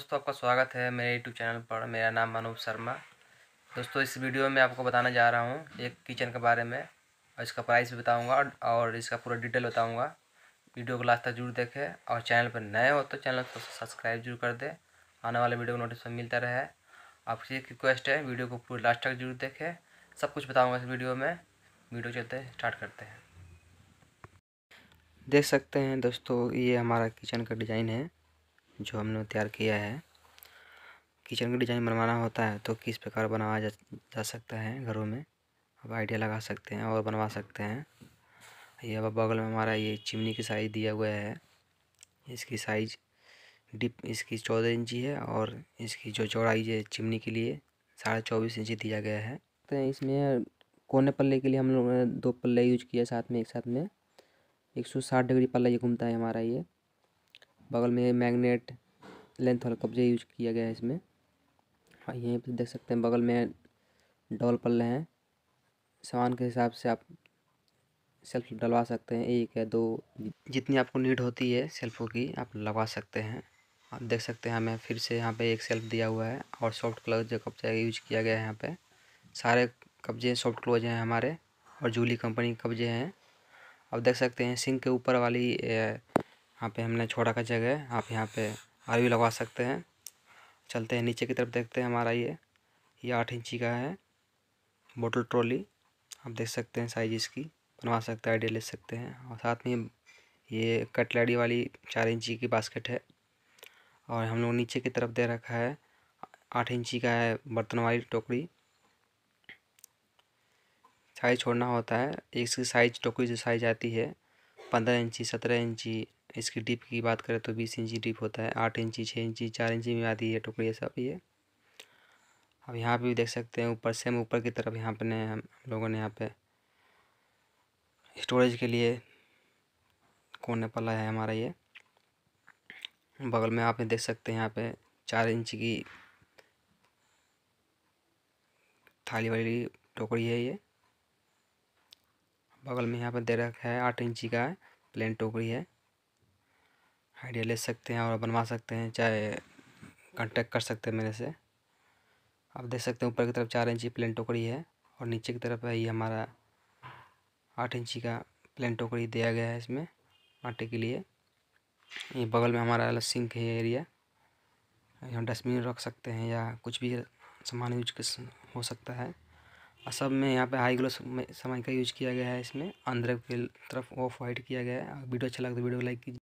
दोस्तों आपका स्वागत है मेरे यूट्यूब चैनल पर मेरा नाम मनोज शर्मा दोस्तों इस वीडियो में आपको बताना जा रहा हूँ एक किचन के बारे में और इसका प्राइस भी बताऊँगा और इसका पूरा डिटेल बताऊँगा वीडियो को लास्ट तक जरूर देखें और चैनल पर नए हो तो चैनल को सब्सक्राइब जरूर कर दे आने वाले वीडियो को नोटिफिकेशन मिलता रहे आपसे एक रिक्वेस्ट है वीडियो को पूरा लास्ट तक जरूर देखें सब कुछ बताऊँगा इस वीडियो में वीडियो चलते स्टार्ट करते हैं देख सकते हैं दोस्तों ये हमारा किचन का डिज़ाइन है जो हमने तैयार किया है किचन का डिज़ाइन बनवाना होता है तो किस प्रकार बनाया जा, जा सकता है घरों में आप आइडिया लगा सकते हैं और बनवा सकते हैं ये अब बगल में हमारा ये चिमनी की साइज़ दिया हुआ है इसकी साइज डिप इसकी चौदह इंची है और इसकी जो चौड़ाई है चिमनी के लिए साढ़े चौबीस इंची दिया गया है तो इसमें कोने पल्ले के लिए हम लोगों ने दो पल्ले यूज किया साथ में एक साथ में एक सौ साठ डिग्री पल्ला ये घूमता है हमारा ये बगल में मैग्नेट लेंथ वाला कब्जे यूज किया गया है इसमें और हाँ, यहीं पर देख सकते हैं बगल में डबल पल्ले हैं सामान के हिसाब से आप सेल्फ डलवा सकते हैं एक या दो जितनी आपको नीड होती है सेल्फों की आप लगवा सकते हैं आप देख सकते हैं हमें फिर से यहाँ पे एक सेल्फ दिया हुआ है और सॉफ्ट क्लोज जो कब्जा यूज किया गया है यहाँ पे सारे कब्जे सॉफ्ट क्लोज हैं हमारे और जूली कंपनी के कब्जे हैं आप देख सकते हैं सिंक के ऊपर वाली यहाँ पे हमने छोड़ा का जगह है आप यहाँ पे आर लगवा सकते हैं चलते हैं नीचे की तरफ देखते हैं हमारा ये ये आठ इंची का है बोटल ट्रॉली आप देख सकते हैं साइज इसकी बनवा सकते हैं आइडिया ले सकते हैं और साथ में ये कटलरी वाली चार इंची की बास्केट है और हम लोग नीचे की तरफ दे रखा है आठ इंची का है बर्तन वाली टोकरी साइज छोड़ना होता है एक साइज टोकरी जो साइज आती है पंद्रह इंची सत्रह इंची इसकी डिप की बात करें तो बीस इंची डिप होता है आठ इंची छः इंची चार इंची में आती है टुकड़ी सब ये अब यहाँ पे भी देख सकते हैं ऊपर सेम ऊपर की तरफ यहाँ पर हम लोगों ने यहाँ पे स्टोरेज के लिए कोने पला है हमारा ये बगल में आप देख सकते हैं यहाँ पे चार इंच की थाली वाली टोकरी है ये बगल में यहाँ पे दे रखा है आठ इंची का है प्लेन टोकरी है आइडिया ले सकते हैं और बनवा सकते हैं चाहे कांटेक्ट कर सकते हैं मेरे से आप देख सकते हैं ऊपर की तरफ चार इंची प्लेन टोकरी है और नीचे की तरफ है ये हमारा आठ इंची का प्लेन टोकरी दिया गया है इसमें आटे के लिए ये बगल में हमारा सिंक है एरिया यहाँ डस्टबिन रख सकते हैं या कुछ भी सामान यूज हो सकता है सब में यहाँ पे हाई ग्लो समय का यूज़ किया गया है इसमें अंदर के तरफ ऑफ वाइट किया गया है वीडियो अच्छा लगता है वीडियो लाइक कीजिए